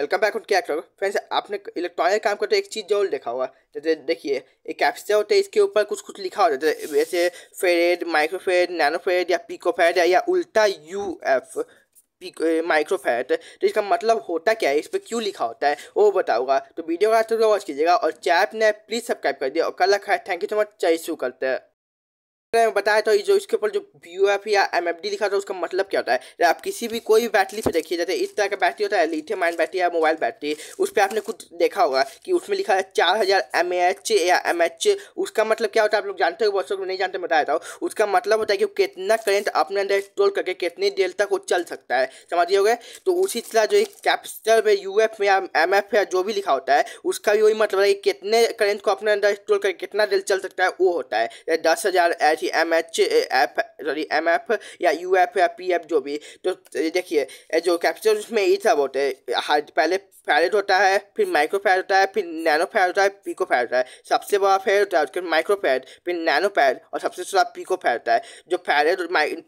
welcome back क्या करो friends आपने इलेक्ट्रॉनिक काम करते एक चीज़ जरूर देखा होगा जैसे देखिए एक कैप्सा होते है इसके ऊपर कुछ कुछ लिखा होता है जैसे फेरेड माइक्रोफेड नैनोफेड या पिकोफेड या उल्टा यू एफ माइक्रोफेड तो इसका मतलब होता क्या है इस पर क्यों लिखा होता है वो बताऊंगा तो वीडियो का वॉच कीजिएगा और चैप ने प्लीज़ सब्सक्राइब कर दिया और कल रखा है थैंक यू सो मच चाहिए शुरू करते हैं बताया था जो इसके ऊपर जो यू एफ या एम एफ डी लिखा था उसका मतलब क्या होता है आप किसी भी कोई भी बैटरी पे देखिए जैसे इस तरह का बैटरी होता है लिथियम माइन बैटरी या मोबाइल बैटरी उस पर आपने कुछ देखा होगा कि उसमें लिखा है चार हज़ार एम एच या एम एच उसका मतलब क्या होता है आप लोग जानते हो बहुत लोग नहीं जानते बताया था उसका मतलब होता है कि कितना करेंट अपने अंदर स्टोर करके कितनी देर तक वो चल सकता है समझिए तो उसी तरह जो एक कैपिटल पे यू एफ या एम एफ या जो भी लिखा होता है उसका भी वही मतलब है कि कितने करेंट को अपने अंदर स्टोर करके कितना देर चल सकता है वो होता है दस हज़ार एच थी M H F sorry M F या यू एफ या पी एफ जो भी तो uh, देखिए uh, जो कैप्सूल उसमें ये सब होते हैं पहले फैरेट तो होता है फिर माइक्रो फैड होता है फिर नैनो फैड होता है पीको फैड होता है सबसे बड़ा फैड होता है उसके माइक्रो फैड फिर नैनो फैड और सबसे छोटा पीको फैड होता है जो फैरेट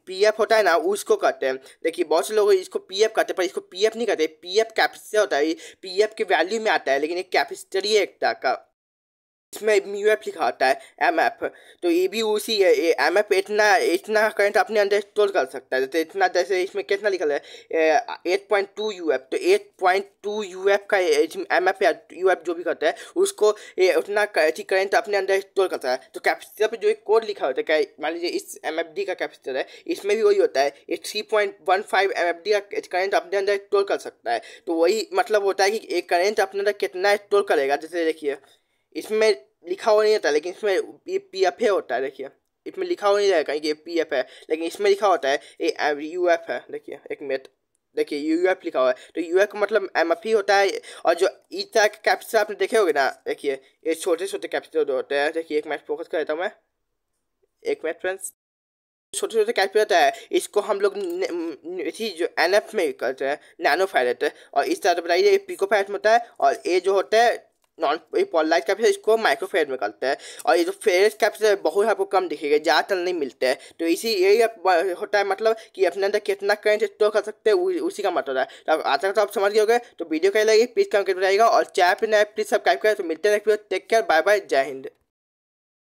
पी एफ होता है ना उसको कहते हैं देखिए बहुत से लोग इसको पी एफ कहते हैं पर इसको पी एफ नहीं कहते पी एफ कैपेसिटर होता है पी एफ के वैल्यू में आता है लेकिन एक कैपेसिटर ही एक का इसमें यू एफ लिखा होता है एम एफ तो ये भी उसी है एम एफ इतना इतना करंट अपने अंदर स्टोर कर सकता है जैसे इतना जैसे इसमें कितना लिखा है eight point two U F तो eight point two U F का एम एफ या यू एफ जो भी करता है उसको ए, उतना करंट अपने अंदर स्टोर करता है तो कैपेसिटर पर जो एक कोड लिखा होता है मान लीजिए इस एम एफ डी का कैपेसिटर है इसमें भी वही होता है ये three point one five M F D का करंट अपने अंदर स्टोर कर सकता है तो वही मतलब होता है कि एक करंट अपने अंदर कितना स्टोर करेगा जैसे देखिए इसमें लिखा हुआ नहीं होता लेकिन इसमें ये पी एफ ए होता है देखिए इसमें लिखा हुआ नहीं रहेगा कि ये पी एफ है लेकिन इसमें लिखा होता है ये यू एफ है देखिए एक मिनट देखिए यू एफ लिखा हुआ है तो यू एफ का मतलब एम एफ ही होता है और जो ई तरह के कैप्चर आपने देखे होंगे ना देखिए ये छोटे छोटे कैप्चर होते हैं देखिए एक मैच फोकस कर देता हूँ मैं एक मैच फ्रेंड्स छोटे छोटे कैच होता है इसको हम लोग जो एन एफ में करते हैं नैनो फायर और इस तरह बताइए पिको फायरेट में होता है और ये जो होता है नॉन ये पॉलराइज कैप्सूल इसको माइक्रोफेज में करते हैं और ये जो फेस कैप्सूल बहुत आपको कम दिखेगा ज़्यादातर नहीं मिलते हैं तो इसी यही होता है मतलब कि अपने अंदर कितना करेंट स्टोर तो तो कर सकते हैं उसी का मतलब है तो आता है तो आप समझ गए तो वीडियो कैसे लगे प्लीज़ कमेंट बताइएगा और चैप नया प्लीज़ सब्सक्राइब करें तो मिलते हैं next video take care bye bye Jai Hind